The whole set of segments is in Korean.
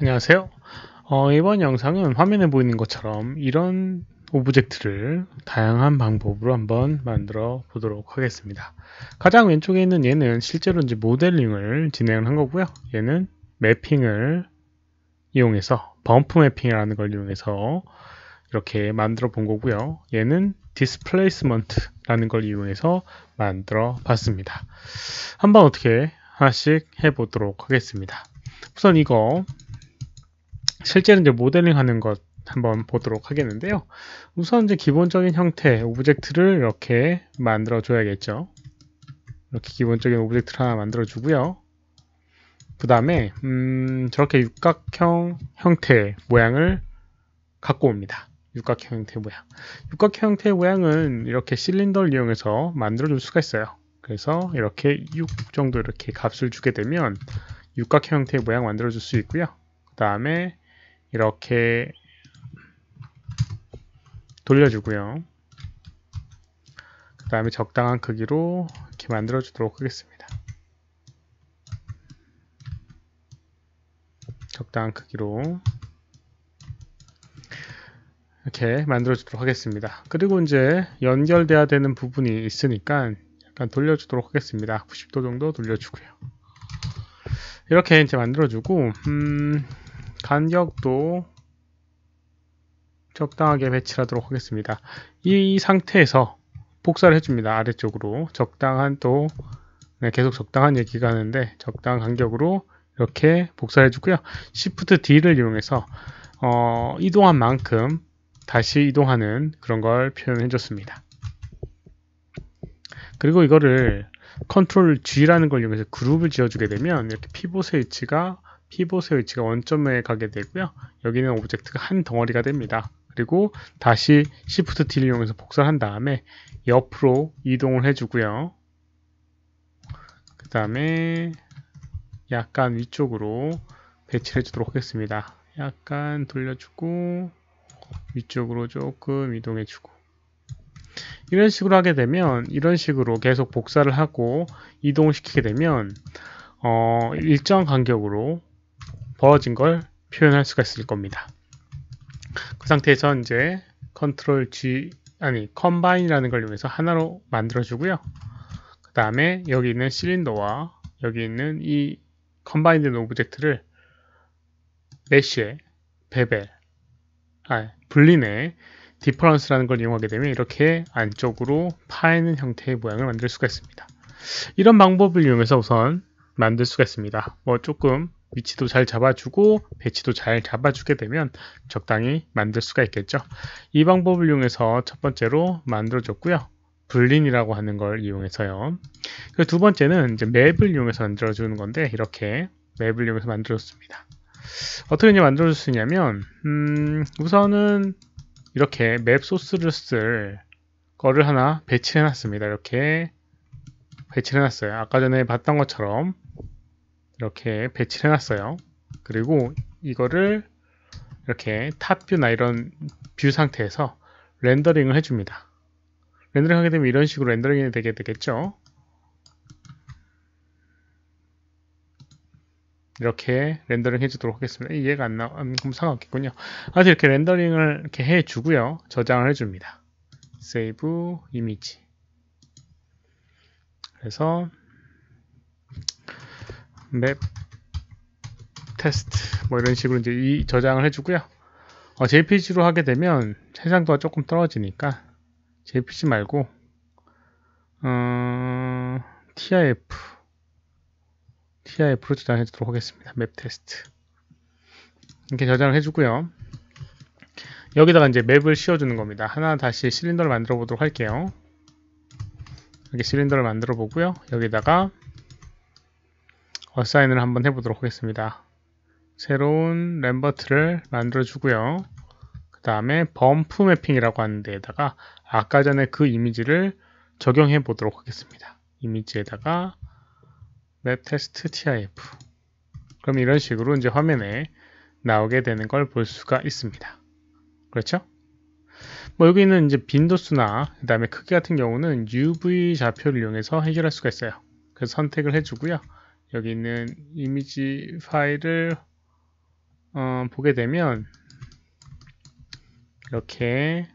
안녕하세요. 어, 이번 영상은 화면에 보이는 것처럼 이런 오브젝트를 다양한 방법으로 한번 만들어 보도록 하겠습니다. 가장 왼쪽에 있는 얘는 실제로 이제 모델링을 진행한 거고요. 얘는 매핑을 이용해서 범프 매핑이라는 걸 이용해서 이렇게 만들어 본 거고요. 얘는 디스플레이스먼트라는 걸 이용해서 만들어 봤습니다. 한번 어떻게 하나씩 해보도록 하겠습니다. 우선 이거 실제로 이제 모델링 하는 것 한번 보도록 하겠는데요. 우선 이제 기본적인 형태, 오브젝트를 이렇게 만들어 줘야겠죠. 이렇게 기본적인 오브젝트를 하나 만들어 주고요. 그 다음에 음, 저렇게 육각형 형태 모양을 갖고 옵니다. 육각형 형태 모양. 육각형 형태 모양은 이렇게 실린더를 이용해서 만들어 줄 수가 있어요. 그래서 이렇게 6 정도 이렇게 값을 주게 되면 육각형 형태의 모양 만들어 줄 수 있고요. 그 다음에 이렇게 돌려주고요. 그 다음에 적당한 크기로 이렇게 만들어 주도록 하겠습니다. 적당한 크기로 이렇게 만들어 주도록 하겠습니다. 그리고 이제 연결돼야 되는 부분이 있으니까 약간 돌려주도록 하겠습니다. 90도 정도 돌려주고요. 이렇게 이제 만들어주고 음, 간격도 적당하게 배치하도록 하겠습니다. 이 상태에서 복사를 해줍니다. 아래쪽으로 적당한 또 네, 계속 적당한 얘기가 하는데 적당한 간격으로 이렇게 복사해 를 주고요. Shift D를 이용해서 어, 이동한 만큼 다시 이동하는 그런 걸 표현해 줬습니다. 그리고 이거를 Ctrl G라는 걸 이용해서 그룹을 지어주게 되면 이렇게 피봇의 위치가 피봇의 위치가 원점에 가게 되고요. 여기는 오브젝트가 한 덩어리가 됩니다. 그리고 다시 Shift T를 이용해서 복사한 다음에 옆으로 이동을 해주고요. 그 다음에 약간 위쪽으로 배치를 해주도록 하겠습니다. 약간 돌려주고 위쪽으로 조금 이동해주고 이런 식으로 하게 되면 이런 식으로 계속 복사를 하고 이동시키게 을 되면 어, 일정 간격으로 버어진 걸 표현할 수가 있을 겁니다. 그 상태에서 이제 컨트롤 G 아니 컴바인이라는 걸 이용해서 하나로 만들어 주고요. 그 다음에 여기 있는 실린더와 여기 있는 이 컴바인된 오브젝트를 메쉬에 베벨 아 불린에 디퍼런스라는 걸 이용하게 되면 이렇게 안쪽으로 파이는 형태의 모양을 만들 수가 있습니다. 이런 방법을 이용해서 우선 만들 수가 있습니다. 뭐 조금 위치도 잘 잡아주고 배치도 잘 잡아주게 되면 적당히 만들 수가 있겠죠 이 방법을 이용해서 첫 번째로 만들어줬고요 불린이라고 하는 걸 이용해서요 그두 번째는 이제 맵을 이용해서 만들어 주는 건데 이렇게 맵을 이용해서 만들었습니다 어떻게 이제 만들어 줄 수있냐면 음, 우선은 이렇게 맵 소스를 쓸 거를 하나 배치해 놨습니다 이렇게 배치 해놨어요 아까 전에 봤던 것처럼 이렇게 배치를 해놨어요. 그리고 이거를 이렇게 탑뷰나 이런 뷰 상태에서 렌더링을 해줍니다. 렌더링 하게 되면 이런 식으로 렌더링이 되게 되겠죠. 이렇게 렌더링 해주도록 하겠습니다. 이해가 안 나, 음, 그럼 상관없겠군요. 아주 이렇게 렌더링을 이렇게 해주고요. 저장을 해줍니다. 세이브 이미지. 그래서 맵 테스트 뭐 이런 식으로 이제 이 저장을 해주고요. 어, JPG로 하게 되면 해상도가 조금 떨어지니까 JPG 말고 어, TIF TIF로 저장해 주도록 하겠습니다. 맵 테스트 이렇게 저장을 해주고요. 여기다가 이제 맵을 씌워주는 겁니다. 하나 다시 실린더를 만들어 보도록 할게요. 이렇게 실린더를 만들어 보고요. 여기다가 어사인을 한번 해보도록 하겠습니다. 새로운 램버트를 만들어주고요. 그 다음에 범프 매핑이라고 하는 데에다가 아까 전에 그 이미지를 적용해 보도록 하겠습니다. 이미지에다가 맵 테스트 TIF 그럼 이런 식으로 이제 화면에 나오게 되는 걸 볼 수가 있습니다. 그렇죠? 뭐 여기는 이제 빈도수나 그 다음에 크기 같은 경우는 UV 좌표를 이용해서 해결할 수가 있어요. 그래서 선택을 해주고요. 여기 있는 이미지 파일을 어, 보게 되면 이렇게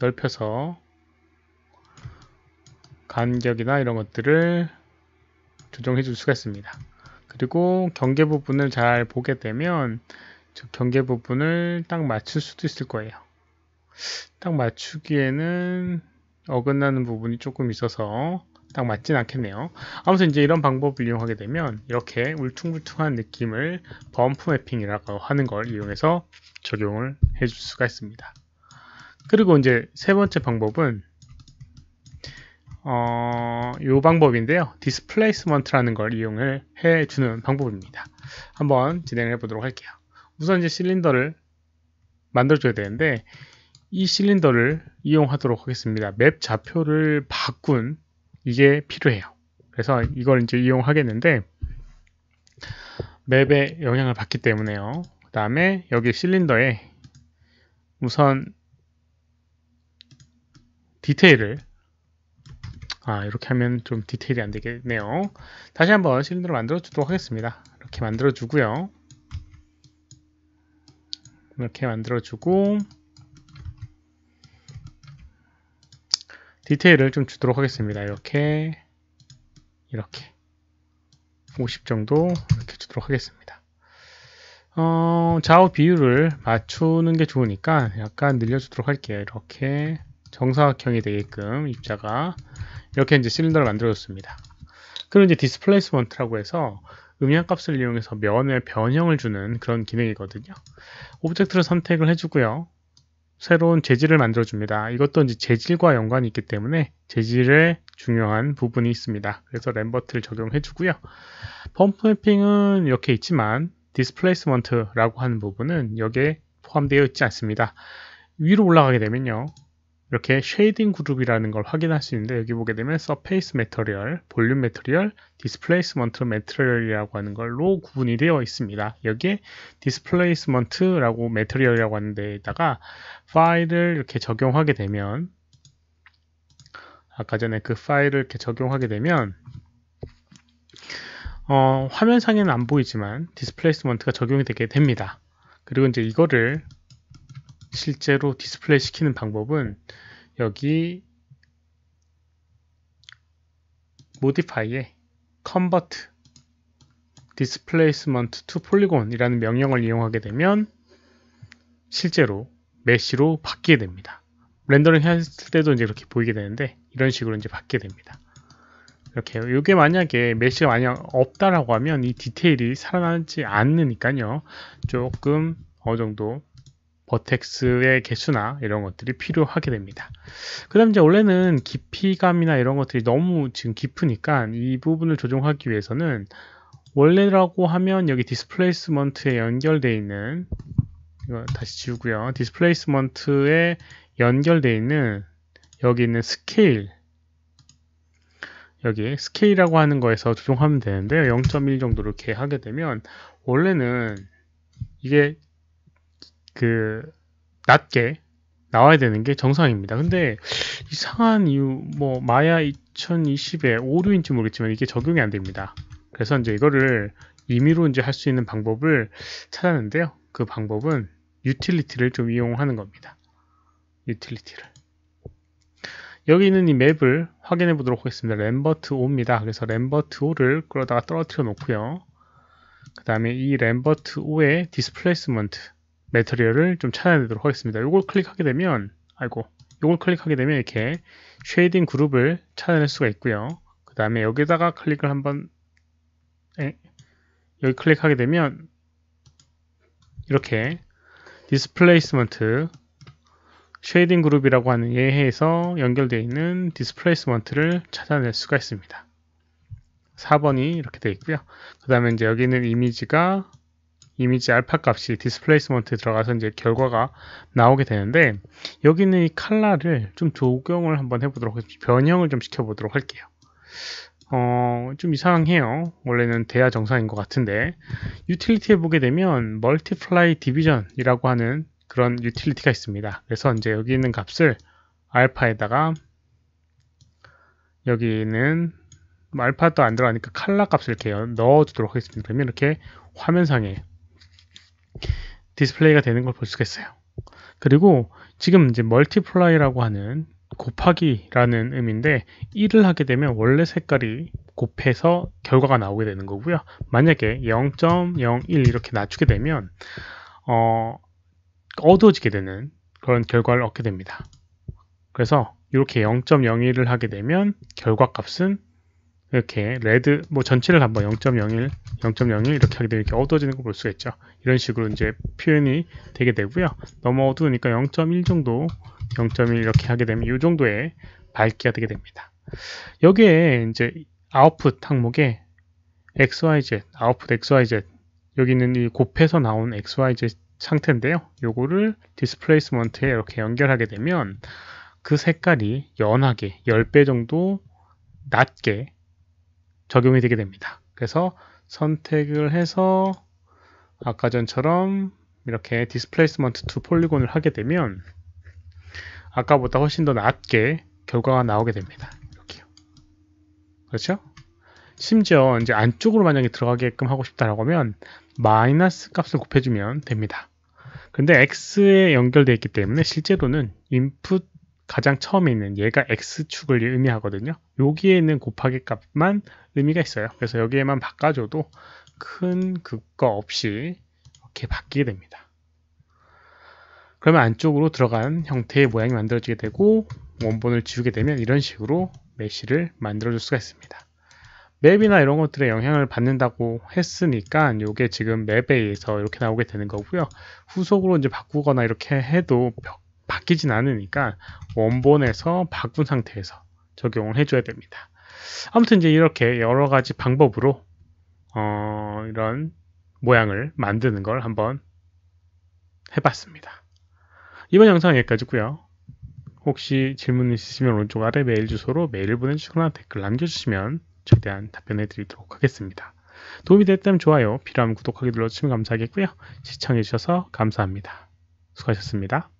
넓혀서 간격이나 이런 것들을 조정해 줄 수가 있습니다. 그리고 경계 부분을 잘 보게 되면 저 경계 부분을 딱 맞출 수도 있을 거예요. 딱 맞추기에는 어긋나는 부분이 조금 있어서 딱 맞진 않겠네요. 아무튼 이제 이런 방법을 이용하게 되면 이렇게 울퉁불퉁한 느낌을 범프 매핑이라고 하는 걸 이용해서 적용을 해줄 수가 있습니다. 그리고 이제 세 번째 방법은 어, 요 방법인데요. 디스플레이스먼트라는 걸 이용을 해주는 방법입니다. 한번 진행 해보도록 할게요. 우선 이제 실린더를 만들어줘야 되는데 이 실린더를 이용하도록 하겠습니다. 맵 좌표를 바꾼 이게 필요해요. 그래서 이걸 이제 이용하겠는데 맵에 영향을 받기 때문에요. 그 다음에 여기 실린더에 우선 디테일을 아 이렇게 하면 좀 디테일이 안 되겠네요 다시 한번 실린더를 만들어 주도록 하겠습니다 이렇게 만들어 주고요 이렇게 만들어 주고 디테일을 좀 주도록 하겠습니다. 이렇게 이렇게 50 정도 이렇게 주도록 하겠습니다. 어, 좌우 비율을 맞추는 게 좋으니까 약간 늘려주도록 할게요. 이렇게 정사각형이 되게끔 입자가 이렇게 이제 실린더를 만들어줬습니다. 그리고 이제 디스플레이스먼트라고 해서 음향 값을 이용해서 면의 변형을 주는 그런 기능이거든요. 오브젝트를 선택을 해주고요. 새로운 재질을 만들어줍니다. 이것도 이제 재질과 연관이 있기 때문에 재질의 중요한 부분이 있습니다. 그래서 램버트를 적용해주고요. 펌프 매핑은 이렇게 있지만 디스플레이스먼트라고 하는 부분은 여기에 포함되어 있지 않습니다. 위로 올라가게 되면요. 이렇게 쉐이딩 그룹이라는 걸 확인할 수 있는데 여기 보게 되면 서페이스 메터리얼, 볼륨 메터리얼, 디스플레이스먼트 메터리얼이라고 하는 걸로 구분이 되어 있습니다. 여기에 디스플레이스먼트라고 메터리얼이라고 하는 데에다가 파일을 이렇게 적용하게 되면 아까 전에 그 파일을 이렇게 적용하게 되면 어, 화면상에는 안 보이지만 디스플레이스먼트가 적용이 되게 됩니다. 그리고 이제 이거를 실제로 디스플레이 시키는 방법은 여기 모디파이에 컨버트 displacement to polygon이라는 명령을 이용하게 되면 실제로 메시로 바뀌게 됩니다. 렌더링 했을 때도 이제 이렇게 보이게 되는데 이런 식으로 이제 바뀌게 됩니다. 이렇게 이게 만약에 메시가 만약 없다라고 하면 이 디테일이 살아나지 않으니까요. 조금 어느 정도 버텍스의 개수나 이런 것들이 필요하게 됩니다. 그 다음 이제 원래는 깊이감이나 이런 것들이 너무 지금 깊으니까 이 부분을 조정하기 위해서는 원래라고 하면 여기 디스플레이스먼트에 연결되어 있는 이거 다시 지우고요. 디스플레이스먼트에 연결되어 있는 여기 있는 스케일 여기 스케일이라고 하는 거에서 조정하면 되는데요. 0.1 정도로 이렇게 하게 되면 원래는 이게 그 낮게 나와야 되는 게 정상입니다. 근데 이상한 이유 뭐 마야 2020에 오류인지 모르겠지만 이게 적용이 안 됩니다. 그래서 이제 이거를 임의로 이제 할 수 있는 방법을 찾았는데요. 그 방법은 유틸리티를 좀 이용하는 겁니다. 유틸리티를. 여기 있는 이 맵을 확인해 보도록 하겠습니다. 램버트 5입니다. 그래서 램버트 5를 끌어다가 떨어뜨려 놓고요. 그 다음에 이 램버트 5의 디스플레이스먼트 매터리얼을좀 찾아내도록 하겠습니다. 이걸 클릭하게 되면 아이고 이걸 클릭하게 되면 이렇게 쉐이딩 그룹을 찾아낼 수가 있고요. 그 다음에 여기다가 클릭을 한번 에? 예, 여기 클릭하게 되면 이렇게 디스플레이스먼트 쉐이딩 그룹이라고 하는 예해에서 연결되어 있는 디스플레이스먼트를 찾아낼 수가 있습니다. 4번이 이렇게 되어 있고요. 그 다음에 이제 여기는 이미지가 이미지 알파 값이 디스플레이스먼트 에 들어가서 이제 결과가 나오게 되는데 여기 는이 칼라를 좀 조경을 한번 해보도록 변형을 좀 시켜보도록 할게요. 어, 좀 이상해요. 원래는 대하 정상인 것 같은데 유틸리티에 보게 되면 멀티플라이 디비전이라고 하는 그런 유틸리티가 있습니다. 그래서 이제 여기 있는 값을 알파에다가 여기는 알파도 안 들어가니까 칼라 값을 이렇게 넣어주도록 하겠습니다. 그러면 이렇게 화면상에 디스플레이가 되는 걸 볼 수가 있어요. 그리고 지금 이제 멀티플라이라고 하는 곱하기라는 의미인데 1을 하게 되면 원래 색깔이 곱해서 결과가 나오게 되는 거고요. 만약에 0.01 이렇게 낮추게 되면 어, 어두워지게 되는 그런 결과를 얻게 됩니다. 그래서 이렇게 0.01을 하게 되면 결과값은 이렇게 레드 뭐 전체를 한번 0.01, 0.01 이렇게 하게 되면 이렇게 어두워지는 걸 볼 수가 있죠. 이런 식으로 이제 표현이 되게 되고요. 너무 어두우니까 0.1 정도, 0.1 이렇게 하게 되면 이 정도의 밝기가 되게 됩니다. 여기에 이제 아웃풋 항목에 XYZ, 아웃풋 XYZ 여기 는이 곱해서 나온 XYZ 상태인데요. 요거를 디스플레이스먼트에 이렇게 연결하게 되면 그 색깔이 연하게 10배 정도 낮게 적용이 되게 됩니다. 그래서 선택을 해서 아까 전처럼 이렇게 디스플레이스먼트 투 폴리곤을 하게 되면 아까보다 훨씬 더 낮게 결과가 나오게 됩니다. 이렇게요. 그렇죠? 심지어 이제 안쪽으로 만약에 들어가게끔 하고 싶다라고 하면 마이너스 값을 곱해주면 됩니다. 근데 X에 연결되어 있기 때문에 실제로는 input 가장 처음에 있는 얘가 x축을 의미하거든요. 여기에 있는 곱하기 값만 의미가 있어요. 그래서 여기에만 바꿔줘도 큰 그거 없이 이렇게 바뀌게 됩니다. 그러면 안쪽으로 들어간 형태의 모양이 만들어지게 되고 원본을 지우게 되면 이런 식으로 메시를 만들어 줄 수가 있습니다. 맵이나 이런 것들의 영향을 받는다고 했으니까 이게 지금 맵에 의해서 이렇게 나오게 되는 거고요. 후속으로 이제 바꾸거나 이렇게 해도 바뀌진 않으니까 원본에서 바꾼 상태에서 적용을 해줘야 됩니다. 아무튼 이제 이렇게 여러 가지 방법으로 어, 이런 모양을 만드는 걸 한번 해봤습니다. 이번 영상 은 여기까지고요. 혹시 질문 있으시면 오른쪽 아래 메일 주소로 메일 보내주시거나 댓글 남겨주시면 최대한 답변해드리도록 하겠습니다. 도움이 됐다면 좋아요, 필요하면 구독하기 눌러주시면 감사하겠고요. 시청해주셔서 감사합니다. 수고하셨습니다.